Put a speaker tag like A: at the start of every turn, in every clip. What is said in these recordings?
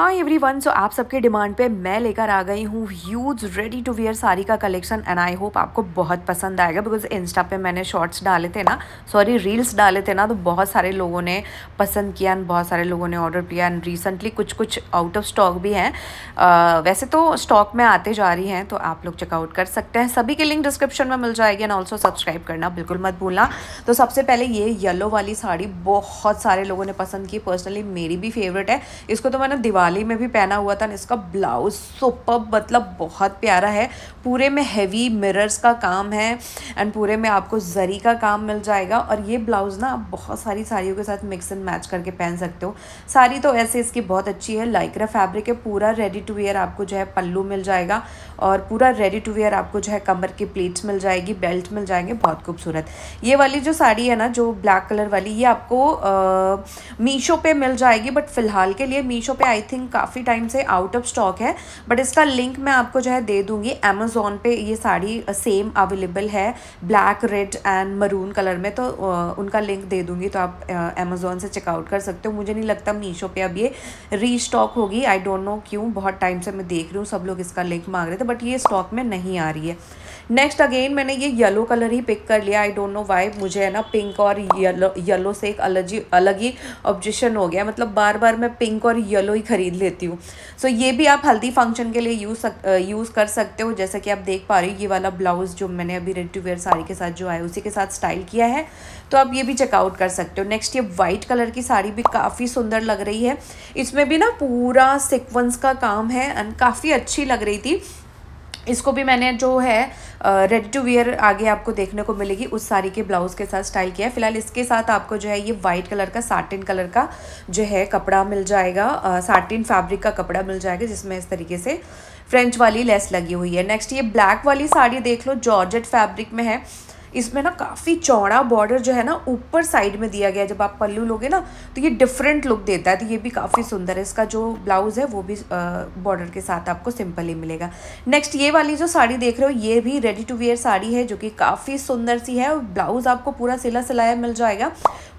A: हाँ one so आप सबके डिमांड पे मैं लेकर आ गई हूँ huge ready to wear sari का कलेक्शन एंड आई होप आपको बहुत पसंद आएगा बिकॉज इंस्टा पे मैंने शॉर्ट्स डाले थे ना सॉरी रील्स डाले थे ना तो बहुत सारे लोगों ने पसंद किया एंड बहुत सारे लोगों ने ऑर्डर किया एंड रिसेंटली कुछ कुछ आउट ऑफ स्टॉक भी हैं वैसे तो स्टॉक में आते जा रही हैं तो आप लोग चेकआउट कर सकते हैं सभी की लिंक डिस्क्रिप्शन में मिल जाएगी एंड ऑल्सो सब्सक्राइब करना बिल्कुल मत भूलना तो सबसे पहले ये येलो वाली साड़ी बहुत सारे लोगों ने पसंद की पर्सनली मेरी भी फेवरेट है इसको तो मैंने दिवाली दिवाली में भी पहना हुआ था ना इसका ब्लाउज सुपर मतलब बहुत प्यारा है पूरे में हैवी मिरर्स का काम है एंड पूरे में आपको जरी का काम मिल जाएगा और ये ब्लाउज़ ना आप बहुत सारी साड़ियों के साथ मिक्स एंड मैच करके पहन सकते हो साड़ी तो ऐसे इसकी बहुत अच्छी है लाइक्रा फैब्रिक है पूरा रेडी टू वेयर आपको जो है पल्लू मिल जाएगा और पूरा रेडी टू वेयर आपको जो है कमर की प्लेट्स मिल जाएगी बेल्ट मिल जाएंगे बहुत खूबसूरत ये वाली जो साड़ी है ना जो ब्लैक कलर वाली ये आपको मीशो पे मिल जाएगी बट फ़िलहाल के लिए मीशो पे आई थिंक काफ़ी टाइम से आउट ऑफ स्टॉक है बट इसका लिंक मैं आपको जो है दे दूँगी अमेज़ोन पे ये साड़ी सेम अवेलेबल है black red and maroon colour में तो उनका लिंक दे दूँगी तो आप अमेज़ोन से चेकआउट कर सकते हो मुझे नहीं लगता मीशो पे अब ये री स्टॉक होगी आई डोंट नो क्यों बहुत टाइम से मैं देख रही हूँ सब लोग इसका लिंक मांग रहे थे बट ये स्टॉक में नहीं आ रही है नेक्स्ट अगेन मैंने ये येलो कलर ही पिक कर लिया आई डोंट नो वाई मुझे है ना पिंक और येलो येलो से एक अलर्जी अलग ही ऑब्जेक्शन हो गया मतलब बार बार मैं पिंक और येलो ही ख़रीद लेती हूँ सो so, ये भी आप हल्दी फंक्शन के लिए यूज़ सक यूज़ कर सकते हो जैसा कि आप देख पा रहे हो ये वाला ब्लाउज़ जो मैंने अभी रेड टू वेयर साड़ी के साथ जो आया उसी के साथ स्टाइल किया है तो आप ये भी चेकआउट कर सकते हो नेक्स्ट ये वाइट कलर की साड़ी भी काफ़ी सुंदर लग रही है इसमें भी ना पूरा सिक्वेंस का काम है एंड काफ़ी अच्छी लग रही थी इसको भी मैंने जो है रेडी टू वेयर आगे आपको देखने को मिलेगी उस साड़ी के ब्लाउज़ के साथ स्टाइल किया है फिलहाल इसके साथ आपको जो है ये वाइट कलर का साटिन कलर का जो है कपड़ा मिल जाएगा साटिन फैब्रिक का कपड़ा मिल जाएगा जिसमें इस तरीके से फ्रेंच वाली लेस लगी हुई है नेक्स्ट ये ब्लैक वाली साड़ी देख लो जॉर्जेट फैब्रिक में है इसमें ना काफ़ी चौड़ा बॉर्डर जो है ना ऊपर साइड में दिया गया जब आप पल्लू लोगे ना तो ये डिफरेंट लुक देता है तो ये भी काफ़ी सुंदर है इसका जो ब्लाउज़ है वो भी बॉर्डर के साथ आपको सिंपल ही मिलेगा नेक्स्ट ये वाली जो साड़ी देख रहे हो ये भी रेडी टू वेयर साड़ी है जो कि काफ़ी सुंदर सी है और ब्लाउज़ आपको पूरा सिला सिलाया मिल जाएगा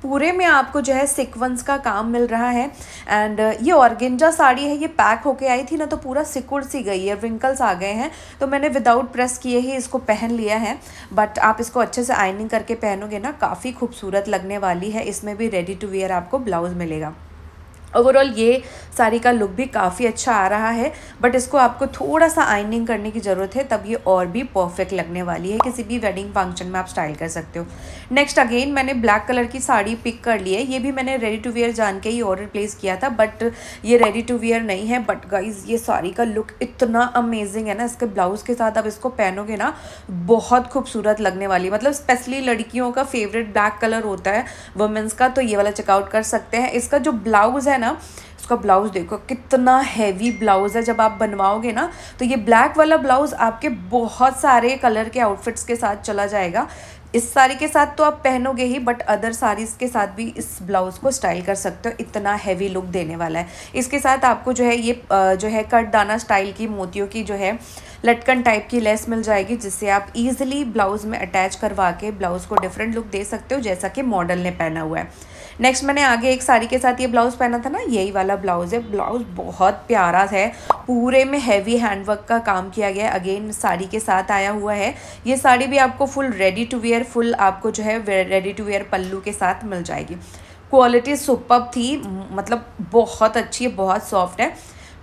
A: पूरे में आपको जो है सिक्वेंस का काम मिल रहा है एंड uh, ये ऑर्गेंजा साड़ी है ये पैक होके आई थी ना तो पूरा सिकुड़ सी गई है रिंकल्स आ गए हैं तो मैंने विदाउट प्रेस किए ही इसको पहन लिया है बट आप इसको अच्छे से आयनिंग करके पहनोगे ना काफ़ी खूबसूरत लगने वाली है इसमें भी रेडी टू वेयर आपको ब्लाउज़ मिलेगा ओवरऑल ये साड़ी का लुक भी काफ़ी अच्छा आ रहा है बट इसको आपको थोड़ा सा आइनिंग करने की ज़रूरत है तब ये और भी परफेक्ट लगने वाली है किसी भी वेडिंग फंक्शन में आप स्टाइल कर सकते हो नेक्स्ट अगेन मैंने ब्लैक कलर की साड़ी पिक कर ली है ये भी मैंने रेडी टू वेयर जान के ही ऑर्डर प्लेस किया था बट ये रेडी टू वेयर नहीं है बट गाइज ये साड़ी का लुक इतना अमेजिंग है ना इसके ब्लाउज़ के साथ आप इसको पहनोगे ना बहुत खूबसूरत लगने वाली मतलब स्पेशली लड़कियों का फेवरेट ब्लैक कलर होता है वुमेंस का तो ये वाला चेकआउट कर सकते हैं इसका जो ब्लाउज़ है ना उसका ब्लाउज़ देखो कितना हैवी ब्लाउज़ है जब आप बनवाओगे ना तो ये ब्लैक वाला ब्लाउज़ आपके बहुत सारे कलर के आउटफिट्स के साथ चला जाएगा इस साड़ी के साथ तो आप पहनोगे ही बट अदर साड़ीज़ के साथ भी इस ब्लाउज़ को स्टाइल कर सकते हो इतना हैवी लुक देने वाला है इसके साथ आपको जो है ये जो है कट दाना स्टाइल की मोतियों की जो है लटकन टाइप की लेस मिल जाएगी जिससे आप इजिली ब्लाउज़ में अटैच करवा के ब्लाउज़ को डिफरेंट लुक दे सकते हो जैसा कि मॉडल ने पहना हुआ है नेक्स्ट मैंने आगे एक साड़ी के साथ ये ब्लाउज़ पहना था ना यही वाला ब्लाउज़ है ब्लाउज़ बहुत प्यारा है पूरे में हैवी हैंडवर्क का काम किया गया अगेन साड़ी के साथ आया हुआ है ये साड़ी भी आपको full ready to wear full आपको जो है रेडी टू वेयर पल्लू के साथ मिल जाएगी क्वालिटी सुपर थी मतलब बहुत अच्छी है बहुत सॉफ्ट है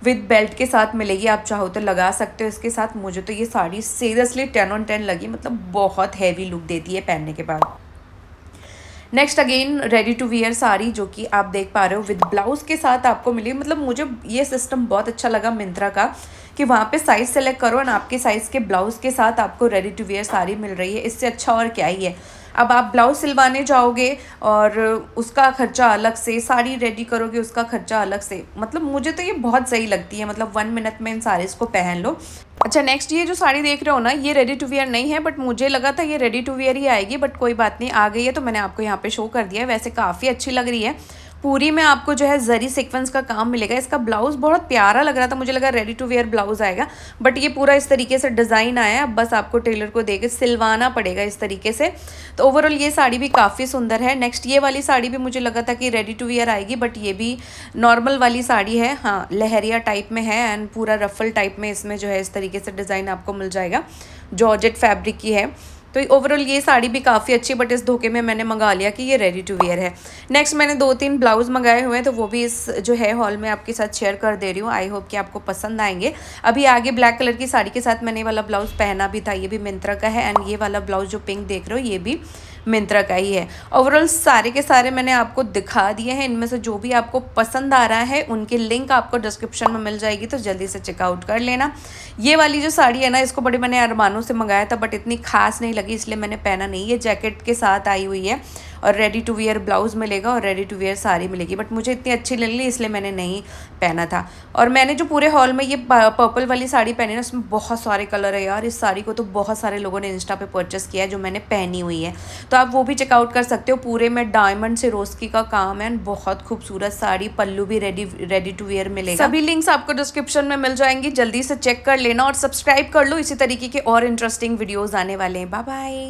A: विद बेल्ट के साथ मिलेगी आप चाहो तो लगा सकते हो इसके साथ मुझे तो ये sari seriously ten on ten लगी मतलब बहुत हैवी लुक देती है पहनने के बाद next again ready to wear sari जो कि आप देख पा रहे हो विद ब्लाउज़ के साथ आपको मिली मतलब मुझे ये सिस्टम बहुत अच्छा लगा मिंत्रा का कि वहाँ पे साइज़ सेलेक्ट करो एंड आपके साइज़ के ब्लाउज़ के साथ आपको रेडी टू वियर साड़ी मिल रही है इससे अच्छा और क्या ही है अब आप ब्लाउज सिलवाने जाओगे और उसका खर्चा अलग से साड़ी रेडी करोगे उसका खर्चा अलग से मतलब मुझे तो ये बहुत सही लगती है मतलब वन मिनट में इन साड़ीज़ को पहन लो अच्छा नेक्स्ट ये जो साड़ी देख रहे हो ना ये रेडी टू वेयर नहीं है बट मुझे लगा था ये रेडी टू वेयर ही आएगी बट कोई बात नहीं आ गई है तो मैंने आपको यहाँ पे शो कर दिया है वैसे काफ़ी अच्छी लग रही है पूरी में आपको जो है जरी सीक्वेंस का काम मिलेगा इसका ब्लाउज बहुत प्यारा लग रहा था मुझे लगा रेडी टू वेयर ब्लाउज आएगा बट ये पूरा इस तरीके से डिज़ाइन आया अब बस आपको टेलर को देकर सिलवाना पड़ेगा इस तरीके से तो ओवरऑल ये साड़ी भी काफ़ी सुंदर है नेक्स्ट ये वाली साड़ी भी मुझे लगा था कि रेडी टू वेयर आएगी बट ये भी नॉर्मल वाली साड़ी है हाँ लहरिया टाइप में है एंड पूरा रफल टाइप में इसमें जो है इस तरीके से डिज़ाइन आपको मिल जाएगा जॉर्जेट फैब्रिक की है तो ओवरऑल ये साड़ी भी काफ़ी अच्छी बट इस धोखे में मैंने मंगा लिया कि ये रेडी टू वेयर है नेक्स्ट मैंने दो तीन ब्लाउज़ मंगाए हुए हैं तो वो भी इस जो है हॉल में आपके साथ शेयर कर दे रही हूँ आई होप कि आपको पसंद आएंगे अभी आगे ब्लैक कलर की साड़ी के साथ मैंने वाला ब्लाउज़ पहना भी था ये भी मिंत्रा का है एंड ये वाला ब्लाउज़ जो पिंक देख रहे हो ये भी मिंत्रा का ही है ओवरऑल सारे के सारे मैंने आपको दिखा दिए हैं इनमें से जो भी आपको पसंद आ रहा है उनके लिंक आपको डिस्क्रिप्शन में मिल जाएगी तो जल्दी से चेकआउट कर लेना ये वाली जो साड़ी है ना इसको बड़े मैंने अरमानों से मंगाया था बट इतनी खास नहीं लगी इसलिए मैंने पहना नहीं ये जैकेट के साथ आई हुई है और रेडी टू वेयर ब्लाउज़ मिलेगा और रेडी टू वेयर साड़ी मिलेगी बट मुझे इतनी अच्छी लग ली इसलिए मैंने नहीं पहना था और मैंने जो पूरे हॉल में ये पर्पल वाली साड़ी पहनी ना उसमें बहुत सारे कलर है यार इस साड़ी को तो बहुत सारे लोगों ने इंस्टा पे परचेस किया है जो मैंने पहनी हुई है तो आप वो भी चेकआउट कर सकते हो पूरे में डायमंड से रोस्की का काम है बहुत खूबसूरत साड़ी पल्लू भी रेडी रेडी टू वेयर मिलेगा सभी लिंक्स आपको डिस्क्रिप्शन में मिल जाएंगी जल्दी से चेक कर लेना और सब्सक्राइब कर लो इसी तरीके के और इंटरेस्टिंग वीडियोज़ आने वाले हैं बाय बाय